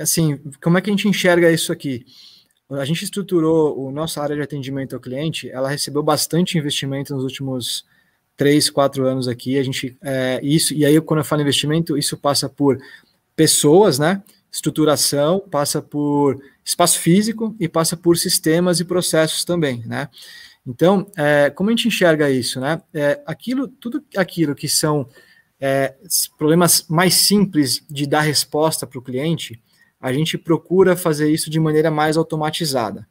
assim, como é que a gente enxerga isso aqui? A gente estruturou a nossa área de atendimento ao cliente, ela recebeu bastante investimento nos últimos três, quatro anos aqui. A gente é, isso e aí quando eu falo investimento, isso passa por pessoas, né? Estruturação, passa por espaço físico e passa por sistemas e processos também, né? Então, é, como a gente enxerga isso, né? É, aquilo, tudo aquilo que são é, problemas mais simples de dar resposta para o cliente, a gente procura fazer isso de maneira mais automatizada.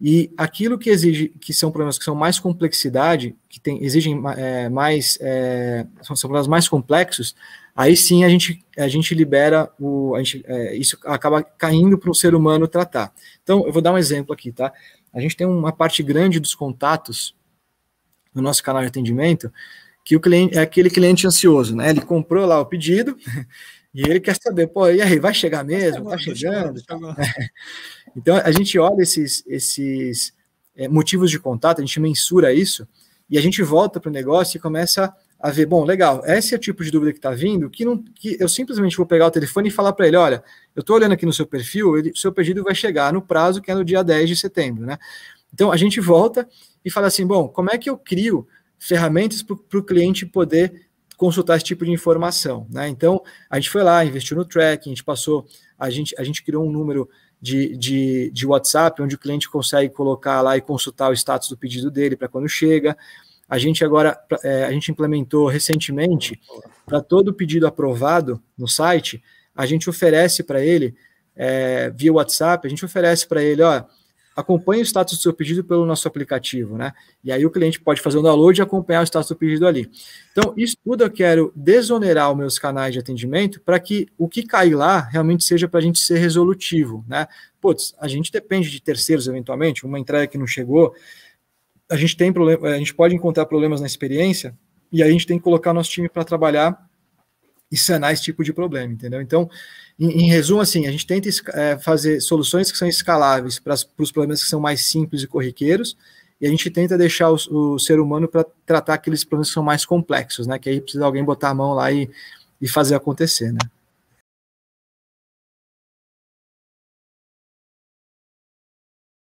E aquilo que exige, que são problemas que são mais complexidade, que tem, exigem é, mais, é, são, são, problemas mais complexos, aí sim a gente, a gente libera, o, a gente, é, isso acaba caindo para o ser humano tratar. Então, eu vou dar um exemplo aqui, tá? A gente tem uma parte grande dos contatos no nosso canal de atendimento, que o cliente é aquele cliente ansioso, né? Ele comprou lá o pedido, E ele quer saber, pô, e aí, vai chegar mesmo? Tá vai tá chegando? Então, a gente olha esses, esses é, motivos de contato, a gente mensura isso, e a gente volta para o negócio e começa a ver, bom, legal, esse é o tipo de dúvida que está vindo, que, não, que eu simplesmente vou pegar o telefone e falar para ele, olha, eu estou olhando aqui no seu perfil, o seu pedido vai chegar no prazo que é no dia 10 de setembro, né? Então, a gente volta e fala assim, bom, como é que eu crio ferramentas para o cliente poder consultar esse tipo de informação. Né? Então, a gente foi lá, investiu no tracking, a gente passou, a gente, a gente criou um número de, de, de WhatsApp, onde o cliente consegue colocar lá e consultar o status do pedido dele para quando chega. A gente agora, é, a gente implementou recentemente, para todo pedido aprovado no site, a gente oferece para ele, é, via WhatsApp, a gente oferece para ele, ó, acompanhe o status do seu pedido pelo nosso aplicativo, né? E aí o cliente pode fazer o download e acompanhar o status do pedido ali. Então, isso tudo eu quero desonerar os meus canais de atendimento para que o que cair lá realmente seja para a gente ser resolutivo, né? Putz, a gente depende de terceiros eventualmente, uma entrega que não chegou, a gente tem problema, a gente pode encontrar problemas na experiência e aí a gente tem que colocar nosso time para trabalhar e sanar esse tipo de problema, entendeu? Então, em, em resumo, assim, a gente tenta é, fazer soluções que são escaláveis para os problemas que são mais simples e corriqueiros, e a gente tenta deixar o, o ser humano para tratar aqueles problemas que são mais complexos, né? Que aí precisa alguém botar a mão lá e, e fazer acontecer, né?